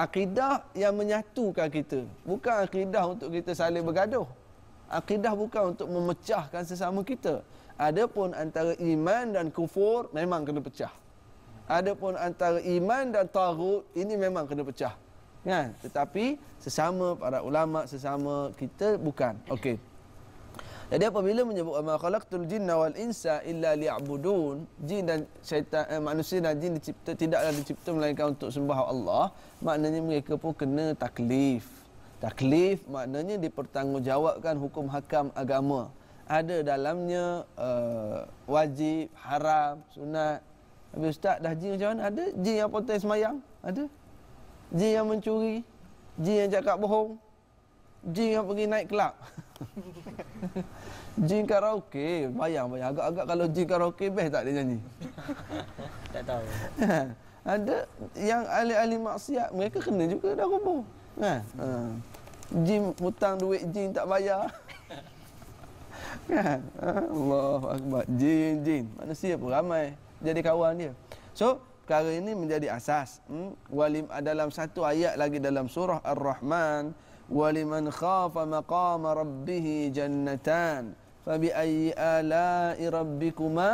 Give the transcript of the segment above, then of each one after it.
akidah yang menyatukan kita. Bukan akidah untuk kita saling bergaduh. Akidah bukan untuk memecahkan sesama kita. Adapun antara iman dan kufur memang kena pecah. Adapun antara iman dan tagut ini memang kena pecah. Kan? Tetapi sesama para ulama sesama kita bukan. Okey. Jadi apabila menyebut ma khalaqtul jinna wal insa illa liya'budun, jin dan syaitan eh, manusia dan jin dicipta tidaklah dicipta melainkan untuk sembah Allah, maknanya mereka pun kena taklif. Taklif maknanya dipertanggungjawabkan hukum hakam agama. Ada dalamnya uh, wajib, haram, sunat. Habis ustaz dah jin macam mana? Ada jin yang potong semayang? Ada. Jin yang mencuri, jin yang cakap bohong, jin yang pergi naik kelab. jin karaoke bayang bayang agak-agak kalau jin karaoke best tak dia nyanyi tak tahu ada yang ahli-ahli maksiat mereka kena juga dah rubuh kan ha? jin ha. hutang duit jin tak bayar kan ha? ha. Allah akbar jin jin manusia pun ramai jadi kawan dia so perkara ini menjadi asas hmm? walim dalam satu ayat lagi dalam surah ar-rahman ولمن خاف مقام ربه جنتان فبأي آلاء ربكما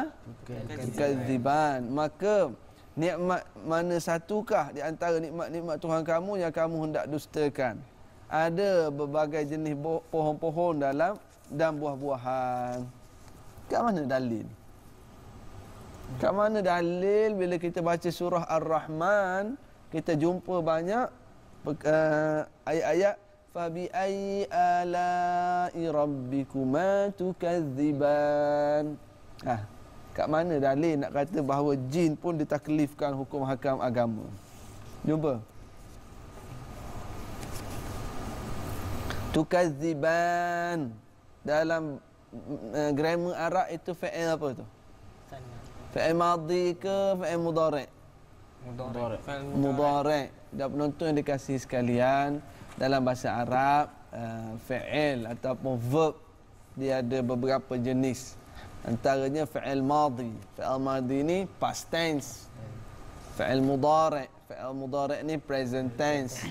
تكذبان maka nikmat mana satukah di antara nikmat-nikmat Tuhan kamu yang kamu hendak dustakan ada berbagai jenis pohon-pohon dalam dan buah-buahan kat mana dalil kat mana dalil bila kita baca surah ar-rahman kita jumpa banyak eh, ayat-ayat فبأي آلاء ربكما تكذبان ah kat mana dalil nak kata bahawa jin pun ditaklifkan hukum hakam agama jumpa Tukazziban dalam uh, grammar arab itu fi'il apa tu fi'il madhi ke fi'il mudhari mudhari mudhari dah penonton yang dikasih sekalian dalam bahasa Arab uh, fi'il ataupun verb dia ada beberapa jenis antaranya fi'il madhi fi'il madhi ni past tense fi'il mudhari' fi'il mudhari' ni present tense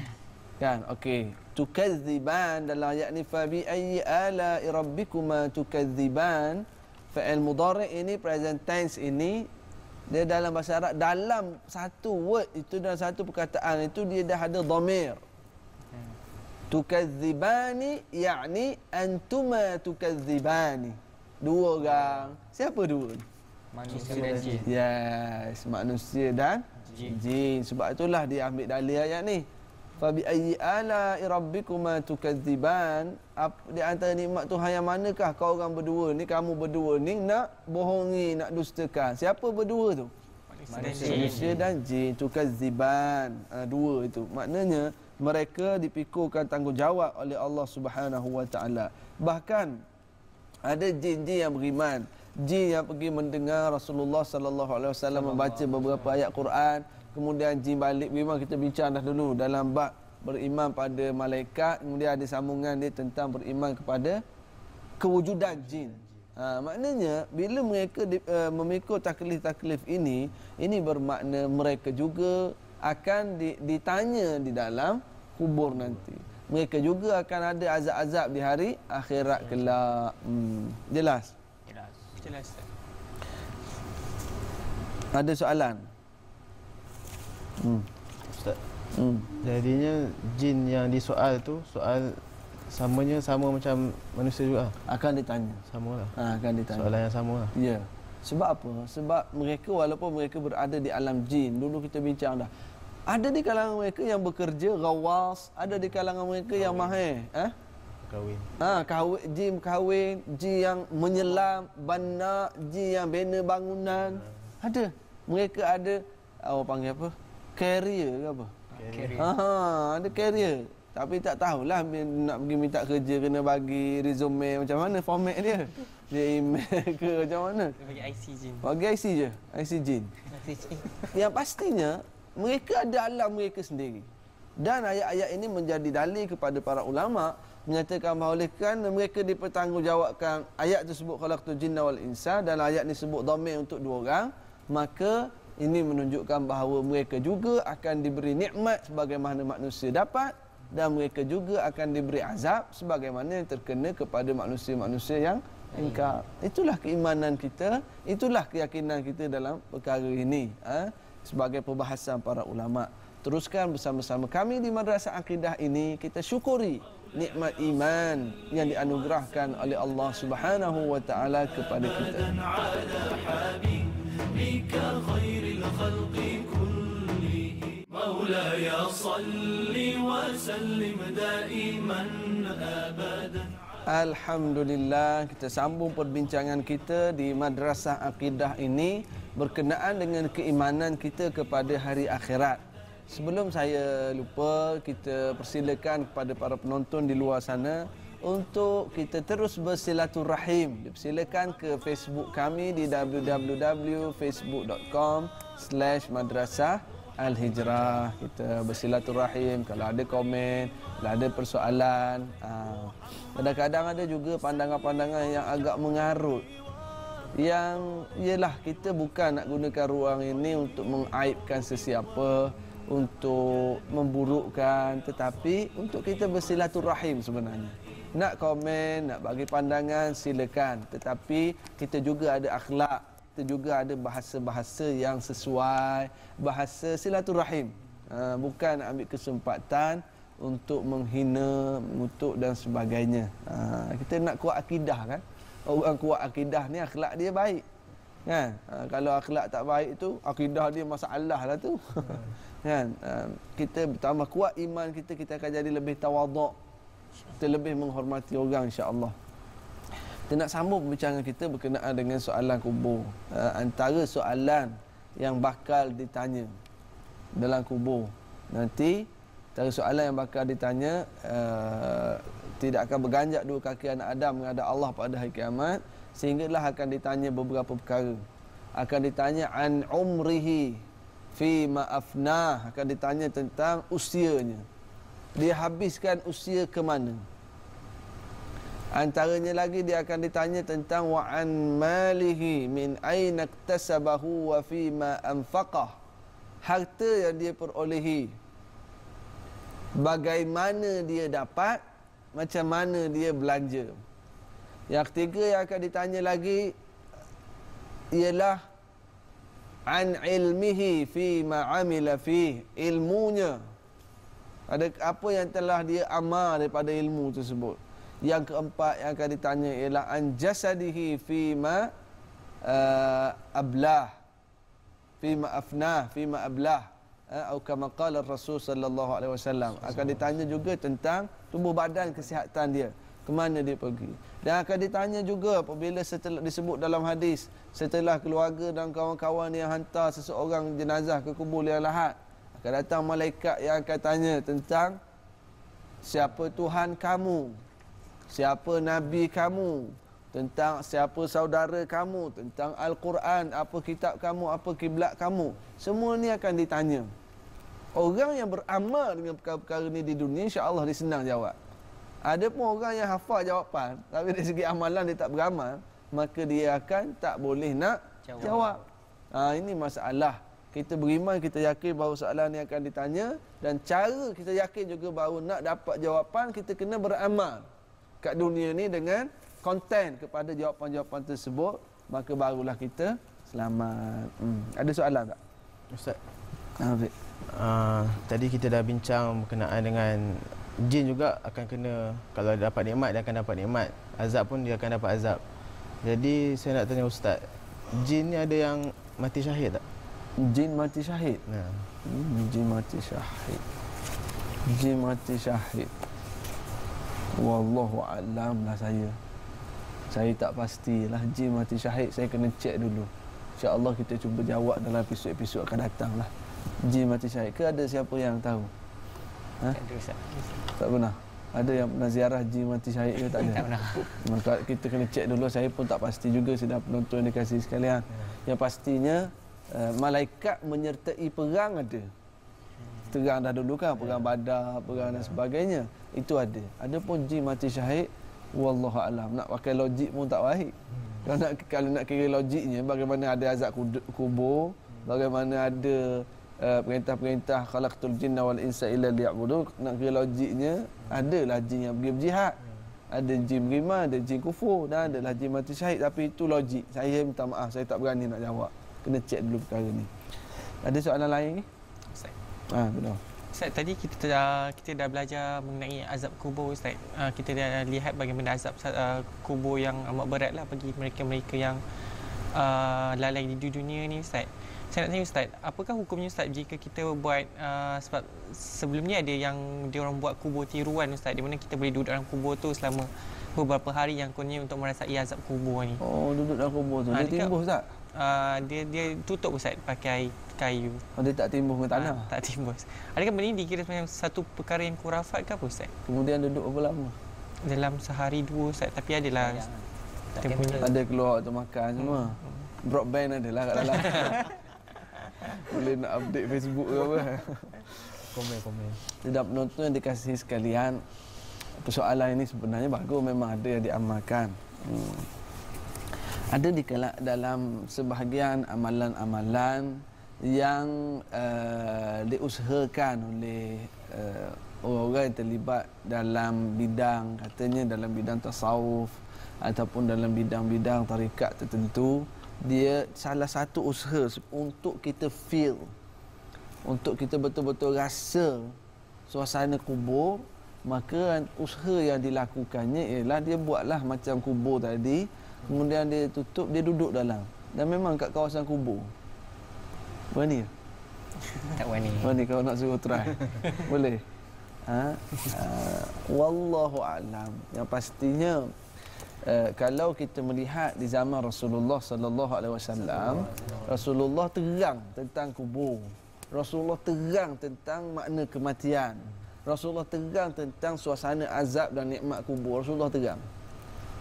kan okey tukazziban dalam ayat ni fa bi ayyi ala rabbikuma tukazziban fi'il mudhari' ini present tense ini dia dalam bahasa Arab dalam satu word itu dalam satu perkataan itu dia dah ada dhamir Tukazibani, ya'ni antuma tukazibani, dua orang siapa dua manusia dan jin yes manusia dan jin, jin. sebab itulah dia ambil dalil ayat ni fa bi ayyi ala rabbikuma tukadziban di antara nikmat Tuhan yang manakah kau orang berdua ni kamu berdua ni nak bohongi nak dustakan siapa berdua tu manusia, manusia dan jin tukadziban uh, dua itu maknanya mereka dipikulkan tanggungjawab oleh Allah Subhanahu wa taala bahkan ada jin-jin yang beriman jin yang pergi mendengar Rasulullah sallallahu alaihi wasallam membaca beberapa ayat Quran kemudian jin balik memang kita bincang dah dulu dalam bab beriman pada malaikat kemudian ada sambungan dia tentang beriman kepada kewujudan jin ha, maknanya bila mereka di, uh, memikul taklif-taklif ini ini bermakna mereka juga akan di, ditanya di dalam kubur nanti. Mereka juga akan ada azab-azab di hari akhirat kelak. Hmm. Jelas? Jelas. Jelas. Ada soalan? Hmm. Ustaz. Hmm. Jadinya jin yang disoal tu soal samanya sama macam manusia juga. Akan ditanya. Samalah. Ha, akan ditanya. Soalan yang samalah. Ya. Sebab apa? Sebab mereka walaupun mereka berada di alam jin, dulu kita bincang dah. Ada di kalangan mereka yang bekerja gawas. ada di kalangan mereka kahwin. yang mahir, eh? Kahwin. Ah, ha, kahwin, ji kahwin, ji yang menyelam, bana, ji yang bina bangunan. Hmm. Ada. Mereka ada apa panggil apa? Career, ke apa? Carrier. Ha, ha ada career. Tapi tak tahulah nak pergi minta kerja kena bagi resume macam mana format dia. Dia email ke macam mana? Bagi IC je. Bagi IC je. IC jin. IC jin. Yang pastinya mereka ada alam mereka sendiri dan ayat-ayat ini menjadi dalil kepada para ulama menyatakan bahawa oleh mereka dipertanggungjawabkan ayat tersebut khalaqtu jinna wal insa dan ayat ini sebut dhamir untuk dua orang maka ini menunjukkan bahawa mereka juga akan diberi nikmat sebagaimana manusia dapat dan mereka juga akan diberi azab sebagaimana yang terkena kepada manusia-manusia yang ingkar. Itulah keimanan kita, itulah keyakinan kita dalam perkara ini. Ha? sebagai perbahasan para ulama. Teruskan bersama-sama kami di Madrasah Akidah ini kita syukuri nikmat iman yang dianugerahkan oleh Allah Subhanahu wa taala kepada kita. مولاي صل وسلم دائما ابدا Alhamdulillah kita sambung perbincangan kita di Madrasah Akidah ini berkenaan dengan keimanan kita kepada hari akhirat. Sebelum saya lupa, kita persilakan kepada para penonton di luar sana untuk kita terus bersilaturahim. Dipersilakan ke Facebook kami di www.facebook.com slash madrasah Al-Hijrah Kita bersilaturahim Kalau ada komen Kalau ada persoalan ha. Kadang-kadang ada juga pandangan-pandangan yang agak mengarut Yang ialah kita bukan nak gunakan ruang ini Untuk mengaibkan sesiapa Untuk memburukkan Tetapi untuk kita bersilaturahim sebenarnya nak komen, nak bagi pandangan, silakan. Tetapi kita juga ada akhlak kita juga ada bahasa-bahasa yang sesuai bahasa silaturahim ah, bukan ambil kesempatan untuk menghina mutuk dan sebagainya ah, kita nak kuat akidah kan orang kuat akidah ni akhlak dia baik kan ah, kalau akhlak tak baik tu akidah dia masalah lah tu kan kita bertambah kuat iman kita kita akan jadi lebih tawaduk kita lebih menghormati orang Insya Allah. Kita nak sambung perbincangan kita berkenaan dengan soalan kubur. Ha, antara soalan yang bakal ditanya dalam kubur. Nanti antara soalan yang bakal ditanya ha, tidak akan berganjak dua kaki anak Adam dengan Allah pada hari kiamat sehinggalah akan ditanya beberapa perkara. Akan ditanya an umrihi fi ma'afnah akan ditanya tentang usianya dia habiskan usia ke mana antaranya lagi dia akan ditanya tentang wa an malihi min ayna iktasabahu wa fi ma anfaqah harta yang dia perolehi bagaimana dia dapat macam mana dia belanja yang ketiga yang akan ditanya lagi ialah an ilmihi fi ma amila fi ilmunya ada apa yang telah dia amal daripada ilmu tersebut yang keempat yang akan ditanya ialah an jasadihi fi ma uh, eh, ablah fi ma afnah fi ma ablah atau eh, kama qala Rasul sallallahu alaihi wasallam akan ditanya juga tentang tubuh badan kesihatan dia ke mana dia pergi dan akan ditanya juga apabila setelah disebut dalam hadis setelah keluarga dan kawan-kawan yang hantar seseorang jenazah ke kubur liang lahat akan datang malaikat yang akan tanya tentang siapa tuhan kamu siapa nabi kamu tentang siapa saudara kamu tentang al-Quran apa kitab kamu apa kiblat kamu semua ni akan ditanya orang yang beramal dengan perkara-perkara ni di dunia insya-Allah dia senang jawab ada pun orang yang hafal jawapan tapi dari segi amalan dia tak beramal maka dia akan tak boleh nak jawab, jawab. Ha, ini masalah kita beriman, kita yakin bahawa soalan ini akan ditanya dan cara kita yakin juga bahawa nak dapat jawapan, kita kena beramal kat dunia ni dengan konten kepada jawapan-jawapan tersebut maka barulah kita selamat. Hmm. Ada soalan tak? Ustaz. Ah, Hafiz. Uh, ah, tadi kita dah bincang berkenaan dengan jin juga akan kena kalau dapat nikmat dia akan dapat nikmat. Azab pun dia akan dapat azab. Jadi saya nak tanya ustaz, jin ni ada yang mati syahid tak? Jin mati syahid. Nah. Ya. Hmm, jin mati syahid. Jin mati syahid. Wallahu alam lah saya. Saya tak pastilah jin mati syahid saya kena check dulu. Insya-Allah kita cuba jawab dalam episod-episod akan datang lah. Jin mati syahid ke ada siapa yang tahu? Ha? Tak pernah. Ada yang pernah ziarah jin mati syahid ke tak ada? Tak pernah. kita kena check dulu saya pun tak pasti juga sedang penonton dikasih sekalian. Ya. Yang pastinya eh, malaikat menyertai perang ada terang dah dulu kan perang ya. badar perang dan ya. sebagainya itu ada ada pun jin mati syahid wallahu alam nak pakai logik pun tak baik hmm. kalau nak kalau nak kira logiknya bagaimana ada azab kubur hmm. bagaimana ada uh, perintah-perintah khalaqtul jinna wal insa illa liya'budun nak kira logiknya hmm. adalah jin yang pergi berjihad ya. ada jin beriman, ada jin kufur dan ada lah jin mati syahid tapi itu logik saya minta maaf saya tak berani nak jawab kena cek dulu perkara ni ada soalan lain ni? ha, betul. Ustaz, tadi kita dah kita dah belajar mengenai azab kubur Ustaz. Uh, kita dah lihat bagaimana azab uh, kubur yang amat lah bagi mereka-mereka yang uh, lalai di dunia ni Ustaz. Saya nak tanya Ustaz, apakah hukumnya Ustaz jika kita buat uh, sebab sebelum ni ada yang dia orang buat kubur tiruan Ustaz di mana kita boleh duduk dalam kubur tu selama beberapa hari yang kononnya untuk merasai azab kubur ni. Oh, duduk dalam kubur tu. Ha, dia timbul Ustaz uh, dia dia tutup ustaz pakai kayu. Oh, dia tak timbul dengan tanah. Uh, tak timbul. Adakah benda ini dikira macam satu perkara yang kurafat ke apa ustaz? Kemudian duduk berapa lama? Dalam sehari dua ustaz tapi adalah ya, ya. tak punya. Ada keluar untuk makan hmm. semua. Hmm. Broadband adalah kat dalam. Boleh nak update Facebook ke apa. komen komen. Tidak penonton yang dikasih sekalian persoalan ini sebenarnya bagus memang ada yang diamalkan. Hmm ada di dalam sebahagian amalan-amalan yang uh, diusahakan oleh uh, orang-orang yang terlibat dalam bidang katanya dalam bidang tasawuf ataupun dalam bidang-bidang tarikat tertentu dia salah satu usaha untuk kita feel untuk kita betul-betul rasa suasana kubur maka usaha yang dilakukannya ialah dia buatlah macam kubur tadi Kemudian dia tutup, dia duduk dalam. Dan memang kat kawasan kubur. Berani Tak berani. Berani kalau nak suruh try. Boleh? Ha? Uh, wallahu alam. Yang pastinya uh, kalau kita melihat di zaman Rasulullah sallallahu alaihi wasallam, Rasulullah terang tentang kubur. Rasulullah terang tentang makna kematian. Rasulullah terang tentang suasana azab dan nikmat kubur. Rasulullah terang.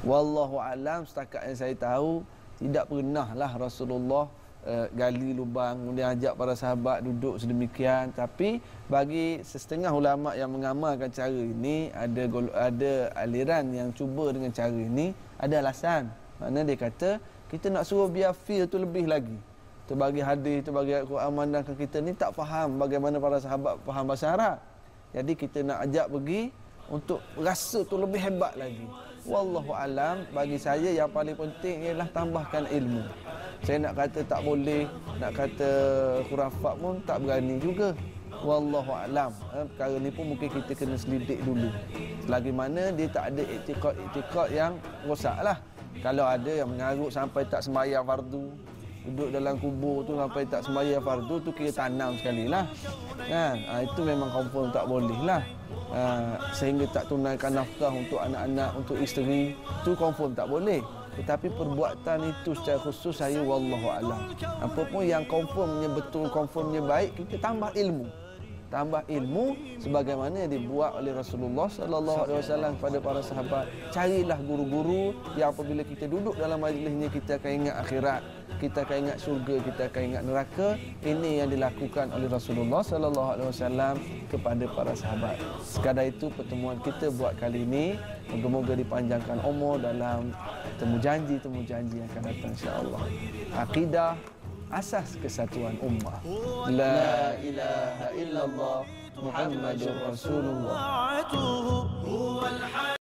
Wallahu alam setakat yang saya tahu tidak pernahlah Rasulullah uh, gali lubang kemudian ajak para sahabat duduk sedemikian tapi bagi setengah ulama yang mengamalkan cara ini ada ada aliran yang cuba dengan cara ini ada alasan mana dia kata kita nak suruh biar feel tu lebih lagi Tu bagi hadis terbagi Al-Quran mandangkan kita ni tak faham bagaimana para sahabat faham bahasa Arab jadi kita nak ajak pergi untuk rasa tu lebih hebat lagi wallahu alam bagi saya yang paling penting ialah tambahkan ilmu saya nak kata tak boleh nak kata khurafat pun tak berani juga wallahu alam eh, perkara ni pun mungkin kita kena selidik dulu selagi mana dia tak ada iktikad-iktikad yang rosaklah kalau ada yang mengarut sampai tak sembahyang fardu duduk dalam kubur tu sampai tak sembahyang fardu tu kira tanam sekali lah. Kan? Ha, itu memang confirm tak boleh lah. Ha, sehingga tak tunaikan nafkah untuk anak-anak, untuk isteri. tu confirm tak boleh. Tetapi perbuatan itu secara khusus saya wallahu alam. Apa pun yang confirmnya betul, confirmnya baik, kita tambah ilmu tambah ilmu sebagaimana yang dibuat oleh Rasulullah sallallahu alaihi wasallam kepada para sahabat carilah guru-guru yang apabila kita duduk dalam majlisnya kita akan ingat akhirat kita akan ingat syurga kita akan ingat neraka ini yang dilakukan oleh Rasulullah sallallahu alaihi wasallam kepada para sahabat sekadar itu pertemuan kita buat kali ini Semoga dipanjangkan umur dalam temu janji temu janji yang akan datang insyaallah aqidah asas kesatuan ummah. La ilaha illallah Muhammadur Rasulullah.